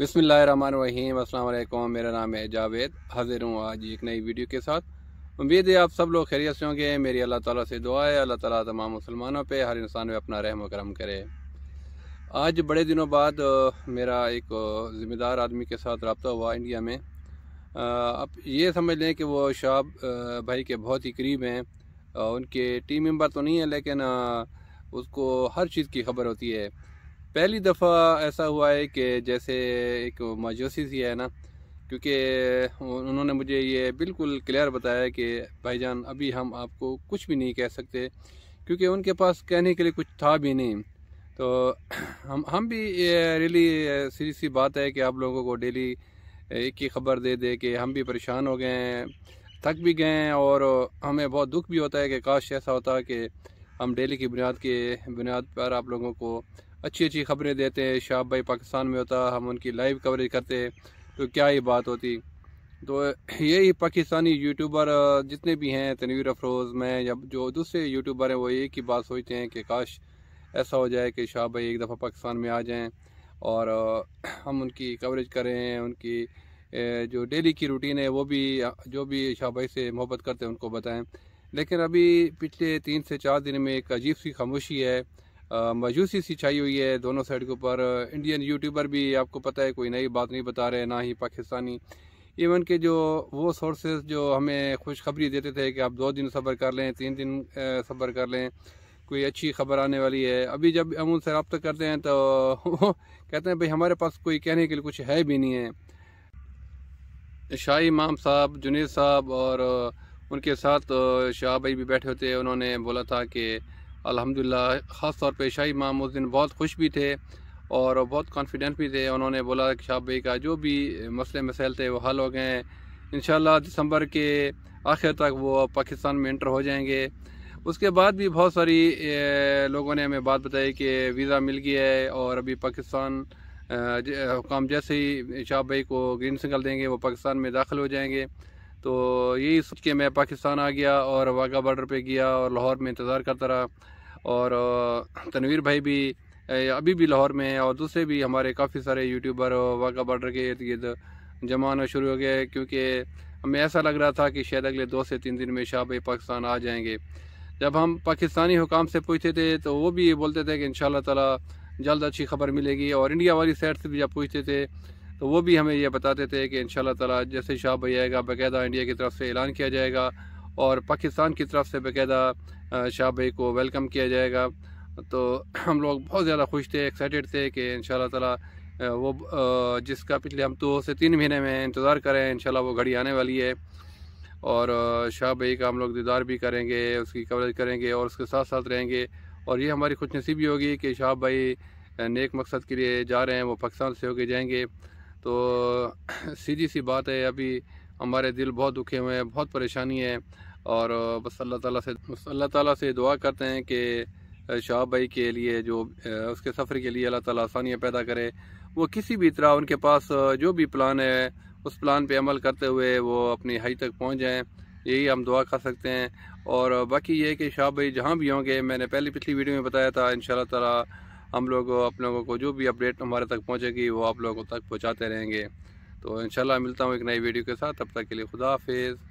बसमिल मेरा नाम है जावेद हाजिर हूँ आज एक नई वीडियो के साथ उम्मीद है आप सब लोग खैरियत से होंगे मेरी अल्लाह ताला से दुआ है अल्लाह ताला तमाम मुसलमानों पे हर इंसान पे अपना रहम करम करे आज बड़े दिनों बाद मेरा एक ज़िम्मेदार आदमी के साथ रबता हुआ इंडिया में आप ये समझ लें कि वो शाह भाई के बहुत ही करीब हैं उनके टीम मेम्बर तो नहीं है लेकिन उसको हर चीज़ की खबर होती है पहली दफ़ा ऐसा हुआ है कि जैसे एक मायूसी सी है ना क्योंकि उन्होंने मुझे ये बिल्कुल क्लियर बताया कि भाईजान अभी हम आपको कुछ भी नहीं कह सकते क्योंकि उनके पास कहने के लिए कुछ था भी नहीं तो हम हम भी रियली सीधी सी बात है कि आप लोगों को डेली एक ही खबर दे दे कि हम भी परेशान हो गए हैं थक भी गए हैं और हमें बहुत दुख भी होता है कि काश ऐसा होता कि हम डेली की बुनियाद के बुनियाद पर आप लोगों को अच्छी अच्छी खबरें देते हैं शाह भाई पाकिस्तान में होता हम उनकी लाइव कवरेज करते हैं तो क्या ये बात होती तो यही पाकिस्तानी यूट्यूबर जितने भी हैं तनवीर अफरोज़ में या जो दूसरे यूट्यूबर हैं वो एक ही बात सोचते हैं कि काश ऐसा हो जाए कि शाह भाई एक दफ़ा पाकिस्तान में आ जाएं और हम उनकी कवरेज करें उनकी जो डेली की रूटीन है वो भी जो भी शाह भाई से मोहब्बत करते हैं उनको बताएं लेकिन अभी पिछले तीन से चार दिन में एक अजीब सी खामोशी है मायूसी सी छाई हुई है दोनों साइड के ऊपर इंडियन यूट्यूबर भी आपको पता है कोई नई बात नहीं बता रहे ना ही पाकिस्तानी इवन के जो वो सोर्सेज जो हमें खुशखबरी देते थे कि आप दो दिन सब्र कर लें तीन दिन सफ़र कर लें कोई अच्छी खबर आने वाली है अभी जब हम उनसे रब्ता करते हैं तो वो कहते हैं भाई हमारे पास कोई कहने के लिए कुछ है भी नहीं है शाह इमाम साहब जुनेद साहब और उनके साथ शाह भाई भी बैठे होते हैं उन्होंने बोला था कि अल्हम्दुलिल्लाह ख़ास तौर पे शाही इमाम उस दिन बहुत खुश भी थे और बहुत कॉन्फिडेंट भी थे उन्होंने बोला कि शाह भाई का जो भी मसले मसाइल थे वो हल हो गए इन दिसंबर के आखिर तक वो पाकिस्तान में इंटर हो जाएंगे उसके बाद भी बहुत सारी लोगों ने हमें बात बताई कि वीज़ा मिल गया है और अभी पाकिस्तान हुकाम जैसे ही शाह भाई को ग्रीन सिग्नल देंगे वो पाकिस्तान में दाखिल हो जाएंगे तो यही सोच के मैं पाकिस्तान आ गया और वाघा बॉर्डर पे गया और लाहौर में इंतज़ार करता रहा और तनवीर भाई भी अभी भी लाहौर में है और दूसरे भी हमारे काफ़ी सारे यूट्यूबर वाघा बॉर्डर के इर्द गिर्द जमा होना शुरू हो गए क्योंकि हमें ऐसा लग रहा था कि शायद अगले दो से तीन दिन में शाह भाई पाकिस्तान आ जाएंगे जब हम पाकिस्तानी हुकाम से पूछते थे तो वो भी बोलते थे कि इन तला जल्द अच्छी खबर मिलेगी और इंडिया वाली साइड से भी जब पूछते थे तो वो भी हमें यह बताते थे कि इन ताला जैसे शाह भाई आएगा बाकायदा इंडिया की तरफ से ऐलान किया जाएगा और पाकिस्तान की तरफ से बाकायदा शाह भाई को वेलकम किया जाएगा तो हम लोग बहुत ज़्यादा खुश थे एक्साइटेड थे कि इन ताला वो जिसका पिछले हम दो से तीन महीने में इंतज़ार करें इन वो घड़ी आने वाली है और शाह भाई का हम लोग दीदार भी करेंगे उसकी कवरेज करेंगे और उसके साथ साथ रहेंगे और ये हमारी खुशनसीबी होगी कि शाह भाई नेक मकसद के लिए जा रहे हैं वो पाकिस्तान से होके जाएंगे तो सीधी सी बात है अभी हमारे दिल बहुत दुखे हुए हैं बहुत परेशानी है और बस अल्लाह ताला से अल्लाह ताला से दुआ करते हैं कि शाह भाई के लिए जो उसके सफ़र के लिए अल्लाह ताला आसानियाँ पैदा करे वो किसी भी तरह उनके पास जो भी प्लान है उस प्लान पे अमल करते हुए वो अपनी हाई तक पहुंच जाएं यही हम दुआ कर सकते हैं और बाकी ये कि शाह भाई जहाँ भी होंगे मैंने पहली पिछली वीडियो में बताया था इन ताला हम लोग आप लोगों को जो भी अपडेट हमारे तक पहुँचेगी वो आप लोगों तक पहुँचाते रहेंगे तो इन मिलता हूँ एक नई वीडियो के साथ तब तक के लिए खुदाफिज़